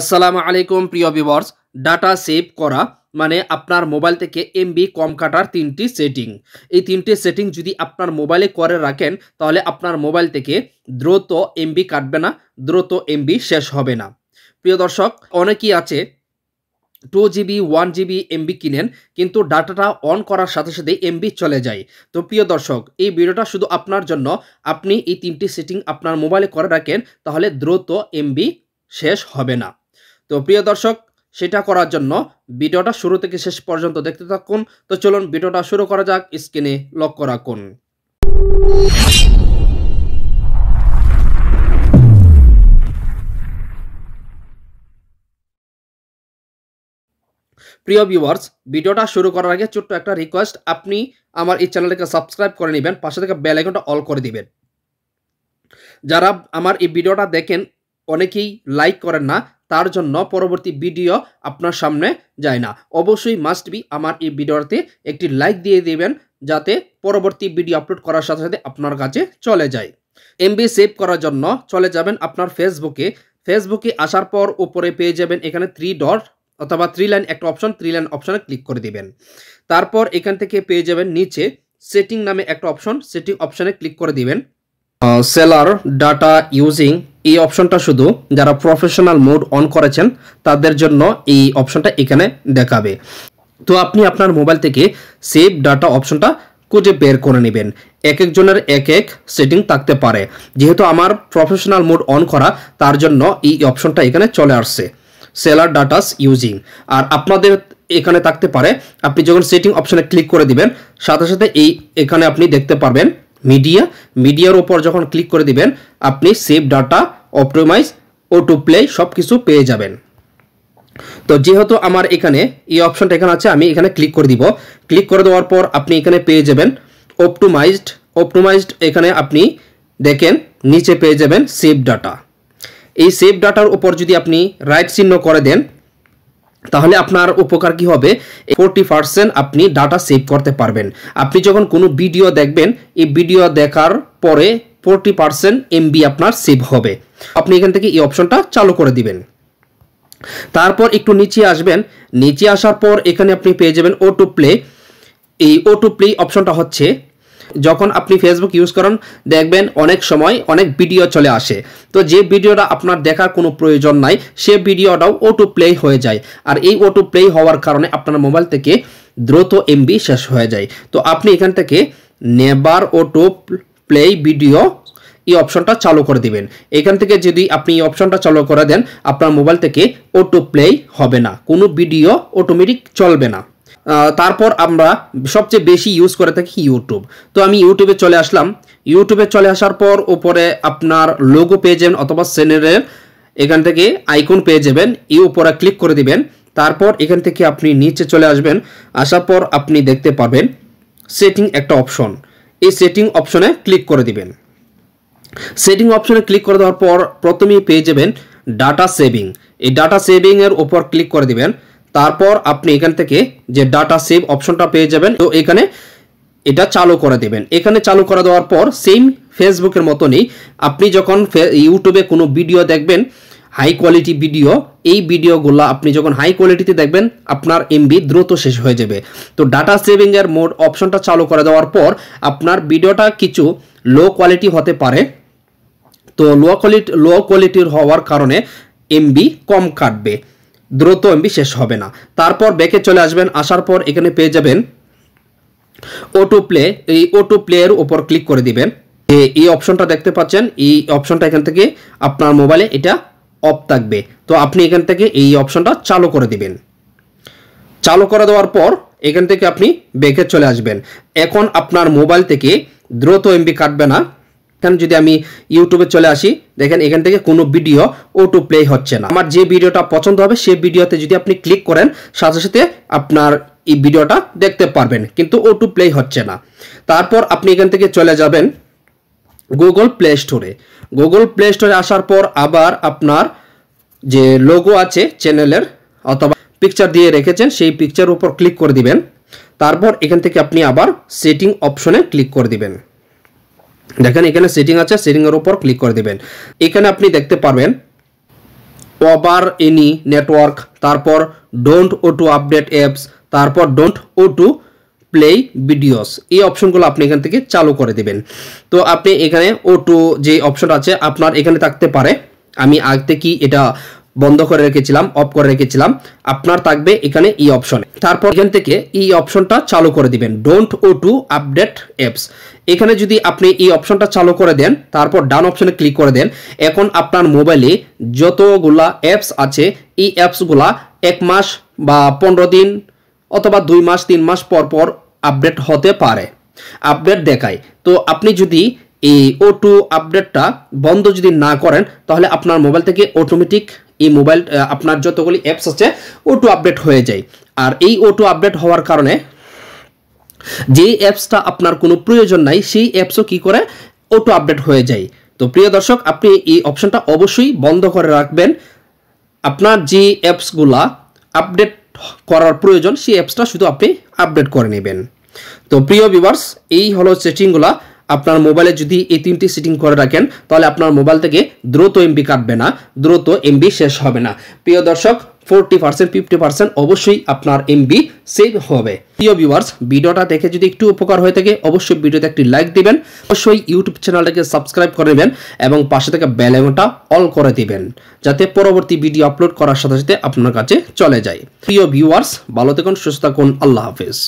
আসসালামু আলাইকুম প্রিয় বিবর্স ডাটা সেভ করা মানে আপনার মোবাইল থেকে এমবি কম কাটার তিনটি সেটিং এই তিনটি সেটিং যদি আপনার মোবাইলে করে রাখেন তাহলে আপনার মোবাইল থেকে দ্রুত এমবি কাটবে না দ্রুত এমবি শেষ হবে না প্রিয় দর্শক অনেকেই আছে two GB one GB MB কিনেন কিন্তু ডাটাটা অন করার সাথে সাথে এমবি চলে যায় তো প্রিয় দর্শক এই ভিডিওটা শুধু আপনার জন্য আপনি এই তিনটি সেটিং আপনার মোবাইলে করে রাখেন তাহলে দ্রুত এমবি শেষ হবে না তো প্রিয় দর্শক সেটা করার জন্য ভিডিওটা শুরু থেকে শেষ পর্যন্ত দেখতে থাকুন তো চলুন ভিডিওটা শুরু করা যাক স্ক্রিনে করা কোন প্রিয় ভিউয়ার্স ভিডিওটা শুরু করার আগে ছোট্ট একটা রিকোয়েস্ট আপনি আমার এই চ্যানেলটাকে সাবস্ক্রাইব করে নেবেন পাশে থেকে বেল আইকনটা অল করে দিবেন যারা আমার এই ভিডিওটা দেখেন অনেকেই লাইক করেন না তার জন্য পরবর্তী ভিডিও আপনার সামনে যায় না অবশ্যই মাস্ট বি আমার এই ভিডিওতে একটি লাইক দিয়ে দেবেন যাতে পরবর্তী ভিডিও আপলোড করার সাথে সাথে আপনার কাছে চলে যায় এমবি সেভ করার জন্য চলে যাবেন আপনার ফেসবুকে ফেসবুকে আসার পর উপরে পেয়ে যাবেন এখানে থ্রি ডট অথবা থ্রি লাইন একটা অপশন থ্রি লাইন অপশনে ক্লিক করে দিবেন তারপর এখান থেকে পেয়ে যাবেন নিচে সেটিং নামে একটা অপশন সেটিং অপশনে ক্লিক করে দিবেন সেলার ডাটা ইউজিং এই অপশনটা শুধু যারা প্রফেশনাল মোড অন করেছেন তাদের জন্য এই অপশনটা এখানে দেখাবে তো আপনি আপনার মোবাইল থেকে সেভ ডাটা অপশনটা খুঁজে বের করে নেবেন এক একজনের এক এক সেটিং থাকতে পারে যেহেতু আমার প্রফেশনাল মোড অন করা তার জন্য এই অপশনটা এখানে চলে আসছে সেলার ডাটাস ইউজিং আর আপনাদের এখানে থাকতে পারে আপনি যখন সেটিং অপশনে ক্লিক করে দিবেন সাথে সাথে এই এখানে আপনি দেখতে পারবেন মিডিয়া মিডিয়ার ওপর যখন ক্লিক করে দিবেন আপনি save data optimise auto play সব কিছু পেয়ে যাবেন তো যেহেতু আমার এখানে এই অপশনটা এখানে আছে আমি এখানে ক্লিক করে দিব ক্লিক করে দেওয়ার পর আপনি এখানে পেয়ে যাবেন অপটোমাইজড অপটোমাইজড এখানে আপনি দেখেন নিচে পেয়ে যাবেন সেভ ডাটা এই সেভ ডাটার উপর যদি আপনি রাইট চিহ্ন করে দেন তাহলে আপনার উপকার কি হবে ফোরটি পার্সেন্ট আপনি ডাটা সেভ করতে পারবেন আপনি যখন কোনো ভিডিও দেখবেন এই ভিডিও দেখার পরে ফোরটি পার্সেন্ট এমবি আপনার সেভ হবে আপনি এখান থেকে এই অপশনটা চালু করে দিবেন তারপর একটু নিচে আসবেন নিচে আসার পর এখানে আপনি পেয়ে যাবেন ও টু প্লে এই ও টু প্লে অপশনটা হচ্ছে যখন আপনি ফেসবুক ইউজ করেন দেখবেন অনেক সময় অনেক ভিডিও চলে আসে তো যে ভিডিওটা আপনার দেখার কোনো প্রয়োজন নাই সে ভিডিওটাও অটো প্লে হয়ে যায় আর এই অটো প্লে হওয়ার কারণে আপনার মোবাইল থেকে দ্রুত এমবি শেষ হয়ে যায় তো আপনি এখান থেকে নেবার অটো প্লে ভিডিও এই অপশনটা চালু করে দিবেন এখান থেকে যদি আপনি এই অপশনটা চালু করে দেন আপনার মোবাইল থেকে অটো প্লে হবে না কোনো ভিডিও অটোমেটিক চলবে না তারপর আমরা সবচেয়ে বেশি ইউজ করে থাকি ইউটিউব তো আমি ইউটিউবে চলে আসলাম ইউটিউবে চলে আসার পর উপরে আপনার লোগো পেয়ে যাবেন অথবা চ্যানেলের এখান থেকে আইকন পেয়ে যাবেন এই উপরে ক্লিক করে দিবেন তারপর এখান থেকে আপনি নিচে চলে আসবেন আসার পর আপনি দেখতে পাবেন সেটিং একটা অপশন এই সেটিং অপশনে ক্লিক করে দিবেন সেটিং অপশনে ক্লিক করে দেওয়ার পর প্রথমেই পেয়ে যাবেন ডাটা সেভিং এই ডাটা সেভিংয়ের ওপর ক্লিক করে দিবেন তারপর আপনি এখান থেকে যে ডাটা সেভ অপশনটা পেয়ে যাবেন তো এখানে এটা চালু করে দেবেন এখানে চালু করে দেওয়ার পর সেম ফেসবুকের মতনই আপনি যখন ইউটিউবে কোনো ভিডিও দেখবেন হাই কোয়ালিটি ভিডিও এই ভিডিওগুলো আপনি যখন হাই কোয়ালিটিতে দেখবেন আপনার এমবি দ্রুত শেষ হয়ে যাবে তো ডাটা সেভিংয়ের মোড অপশনটা চালু করে দেওয়ার পর আপনার ভিডিওটা কিছু লো কোয়ালিটি হতে পারে তো লো কোয়ালিটি লো কোয়ালিটির হওয়ার কারণে এমবি কম কাটবে দ্রুত এমবি শেষ হবে না তারপর ব্যাকে চলে আসবেন আসার পর এখানে পেয়ে যাবেন ওটো প্লে এই ওটো প্লেয়ের উপর ক্লিক করে দিবেন এই অপশনটা দেখতে পাচ্ছেন এই অপশনটা এখান থেকে আপনার মোবাইলে এটা অফ থাকবে তো আপনি এখান থেকে এই অপশনটা চালু করে দিবেন চালু করে দেওয়ার পর এখান থেকে আপনি ব্যাকে চলে আসবেন এখন আপনার মোবাইল থেকে দ্রুত এমবি কাটবে না কারণ যদি আমি ইউটিউবে চলে আসি দেখেন এখান থেকে কোনো ভিডিও অটো প্লে হচ্ছে না আমার যে ভিডিওটা পছন্দ হবে সেই ভিডিওতে যদি আপনি ক্লিক করেন সাথে সাথে আপনার এই ভিডিওটা দেখতে পারবেন কিন্তু অটো প্লে হচ্ছে না তারপর আপনি এখান থেকে চলে যাবেন গুগল প্লে স্টোরে গুগল প্লে স্টোরে আসার পর আবার আপনার যে লোগো আছে চ্যানেলের অথবা পিকচার দিয়ে রেখেছেন সেই পিকচার উপর ক্লিক করে দিবেন তারপর এখান থেকে আপনি আবার সেটিং অপশনে ক্লিক করে দিবেন দেখেন এখানে সেটিং আছে সেটিংয়ের উপর ক্লিক করে দিবেন এখানে আপনি দেখতে পারবেন ওভার এনি নেটওয়ার্ক তারপর don't auto update apps তারপর don't auto play videos এই অপশনগুলো আপনি এখান থেকে চালু করে দেবেন তো আপনি এখানে ও টু যে অপশন আছে আপনার এখানে থাকতে পারে আমি আগ থেকে এটা বন্ধ করে রেখেছিলাম অফ করে রেখেছিলাম আপনার থাকবে এখানে ই e অপশন তারপর এখান থেকে ই e অপশনটা চালু করে দিবেন don't auto update apps এখানে যদি আপনি এই e অপশনটা চালু করে দেন তারপর ডান অপশনে ক্লিক করে দেন এখন আপনার মোবাইলে যতগুলা অ্যাপস আছে এই অ্যাপসগুলা এক মাস বা পনেরো দিন অথবা দুই মাস তিন মাস পর পর আপডেট হতে পারে আপডেট দেখায় তো আপনি যদি এই ও টু আপডেটটা বন্ধ যদি না করেন তাহলে আপনার মোবাইল থেকে অটোমেটিক এই মোবাইল আপনার যতগুলি অ্যাপস আছে ও টু আপডেট হয়ে যায় আর এই ও টু আপডেট হওয়ার কারণে যে অ্যাপসটা আপনার কোনো প্রয়োজন নাই সেই অ্যাপসও কি করে টু আপডেট হয়ে যায় তো প্রিয় দর্শক আপনি এই অপশনটা অবশ্যই বন্ধ করে রাখবেন আপনার যে অ্যাপসগুলা আপডেট করার প্রয়োজন সেই অ্যাপসটা শুধু আপনি আপডেট করে নেবেন তো প্রিয় ভিউয়ার্স এই হলো সেটিংগুলো আপনার মোবাইলে যদি এই তিনটি সেটিং করে রাখেন তাহলে আপনার মোবাইল থেকে দ্রুত এমবি কাটবে না দ্রুত এমবি শেষ হবে না প্রিয় দর্শক ফোরটি পার্সেন্ট ফিফটি পার্সেন্ট অবশ্যই আপনার এমবি সেভ হবে প্রিয় ভিউয়ার্স ভিডিওটা দেখে যদি একটু উপকার হয়ে থাকে অবশ্যই ভিডিওতে একটি লাইক দিবেন অবশ্যই ইউটিউব চ্যানেলটাকে সাবস্ক্রাইব করে নেবেন এবং পাশে থেকে ব্যালেন্সটা অল করে দিবেন যাতে পরবর্তী ভিডিও আপলোড করার সাথে সাথে আপনার কাছে চলে যায় প্রিয় ভিউয়ার্স ভালো থাকুন সুস্থ থাকুন আল্লাহ হাফেজ